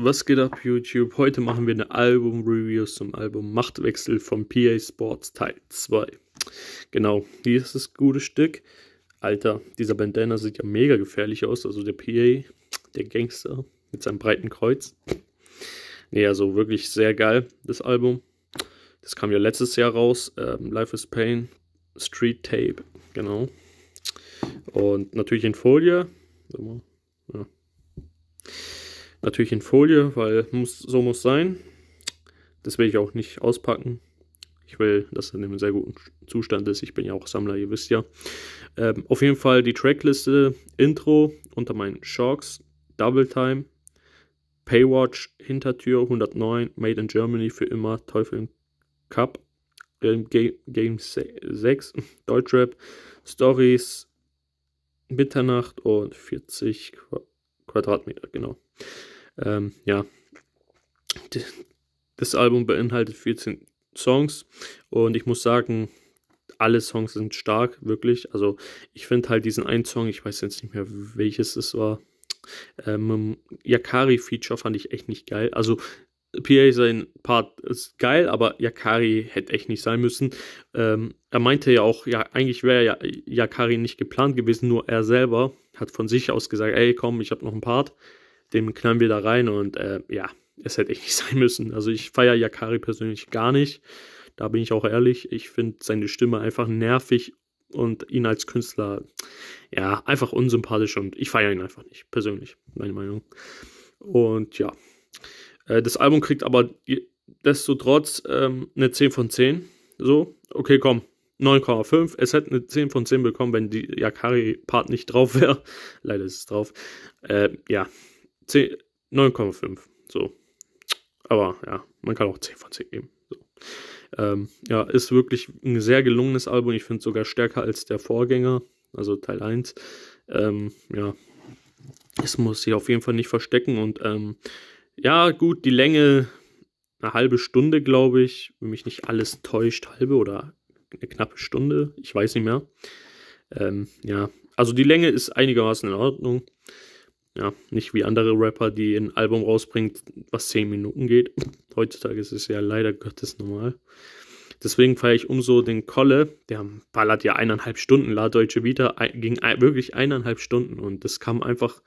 Was geht ab YouTube? Heute machen wir eine Album-Review zum Album Machtwechsel von PA Sports Teil 2. Genau, hier ist das gute Stück. Alter, dieser Bandana sieht ja mega gefährlich aus. Also der PA, der Gangster mit seinem breiten Kreuz. Nee, also wirklich sehr geil, das Album. Das kam ja letztes Jahr raus. Ähm, Life is Pain, Street Tape, genau. Und natürlich in Folie. Ja. Natürlich in Folie, weil muss, so muss sein. Das will ich auch nicht auspacken. Ich will, dass er in einem sehr guten Zustand ist. Ich bin ja auch Sammler, ihr wisst ja. Ähm, auf jeden Fall die Trackliste, Intro unter meinen Sharks, Double Time, Paywatch, Hintertür 109, Made in Germany für immer, Teufel im Cup, ähm, Game, Game 6, Deutschrap, Stories, Mitternacht und 40 Quadratmeter, genau. Ähm, ja, das Album beinhaltet 14 Songs und ich muss sagen, alle Songs sind stark, wirklich. Also ich finde halt diesen einen Song, ich weiß jetzt nicht mehr, welches es war. Ähm, Yakari-Feature fand ich echt nicht geil. Also PA sein Part ist geil, aber Yakari hätte echt nicht sein müssen. Ähm, er meinte ja auch, ja, eigentlich wäre ja Yakari nicht geplant gewesen, nur er selber hat von sich aus gesagt, ey komm, ich habe noch einen Part dem knallen wir da rein und äh, ja, es hätte echt nicht sein müssen. Also ich feiere Yakari persönlich gar nicht. Da bin ich auch ehrlich. Ich finde seine Stimme einfach nervig und ihn als Künstler, ja, einfach unsympathisch und ich feiere ihn einfach nicht, persönlich, meine Meinung. Und ja, äh, das Album kriegt aber desto trotz ähm, eine 10 von 10. So, okay, komm, 9,5. Es hätte eine 10 von 10 bekommen, wenn die Yakari-Part nicht drauf wäre. Leider ist es drauf. Äh, ja, 9,5. So. Aber ja, man kann auch 10 von 10 geben. So. Ähm, ja, ist wirklich ein sehr gelungenes Album. Ich finde es sogar stärker als der Vorgänger, also Teil 1. Ähm, ja, es muss sich auf jeden Fall nicht verstecken. Und ähm, ja, gut, die Länge, eine halbe Stunde, glaube ich, wenn mich nicht alles täuscht, halbe oder eine knappe Stunde, ich weiß nicht mehr. Ähm, ja, also die Länge ist einigermaßen in Ordnung. Ja, nicht wie andere Rapper, die ein Album rausbringt, was 10 Minuten geht. Heutzutage ist es ja leider Gottes normal. Deswegen feiere ich umso den Kolle, der ballert ja eineinhalb Stunden, La Deutsche Vita ging wirklich eineinhalb Stunden und das kam einfach,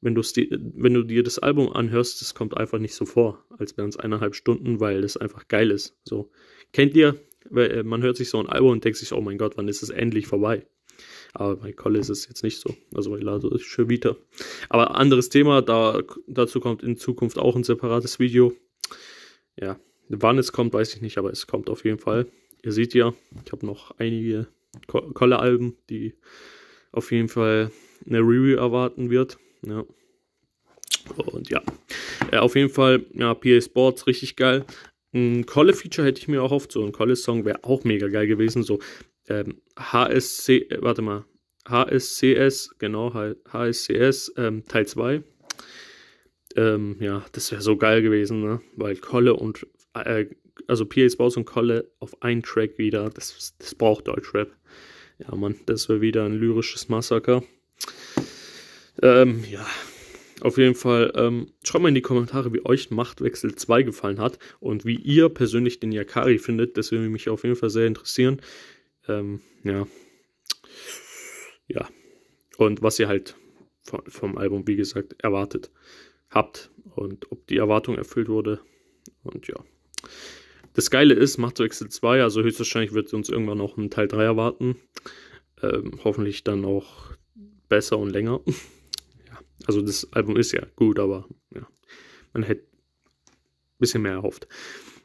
wenn, wenn du dir das Album anhörst, das kommt einfach nicht so vor, als wären es eineinhalb Stunden, weil das einfach geil ist. So, kennt ihr, äh, man hört sich so ein Album und denkt sich, oh mein Gott, wann ist es endlich vorbei? Aber ah, bei Kolle ist es jetzt nicht so. Also bei Lado ist schon wieder. Aber anderes Thema, da, dazu kommt in Zukunft auch ein separates Video. Ja, wann es kommt, weiß ich nicht, aber es kommt auf jeden Fall. Ihr seht ja, ich habe noch einige Kolle-Alben, die auf jeden Fall eine Review erwarten wird. Ja. Und ja, äh, auf jeden Fall, ja, PA Sports, richtig geil. Ein Kolle-Feature hätte ich mir auch oft so. Ein Kolle-Song wäre auch mega geil gewesen. So ähm, HSC, äh, warte mal, HSCS, genau, HSCS ähm, Teil 2. Ähm, ja, das wäre so geil gewesen, ne? Weil Kolle und, äh, also PA's Boss und Kolle auf einen Track wieder, das, das braucht Deutschrap. Ja, Mann, das wäre wieder ein lyrisches Massaker. Ähm, ja, auf jeden Fall, ähm, schreibt mal in die Kommentare, wie euch Machtwechsel 2 gefallen hat und wie ihr persönlich den Yakari findet. Das würde mich auf jeden Fall sehr interessieren. Ähm, ja. Ja. Und was ihr halt vom, vom Album, wie gesagt, erwartet habt und ob die Erwartung erfüllt wurde. Und ja. Das Geile ist, macht so Excel 2, also höchstwahrscheinlich wird uns irgendwann auch ein Teil 3 erwarten. Ähm, hoffentlich dann auch besser und länger. ja. Also das Album ist ja gut, aber ja. man hätte ein bisschen mehr erhofft.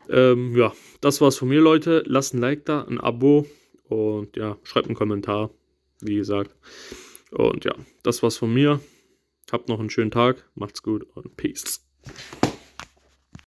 Ähm, ja, das war's von mir, Leute. Lasst ein Like da, ein Abo und ja, schreibt einen Kommentar, wie gesagt. Und ja, das war's von mir. Habt noch einen schönen Tag, macht's gut und peace.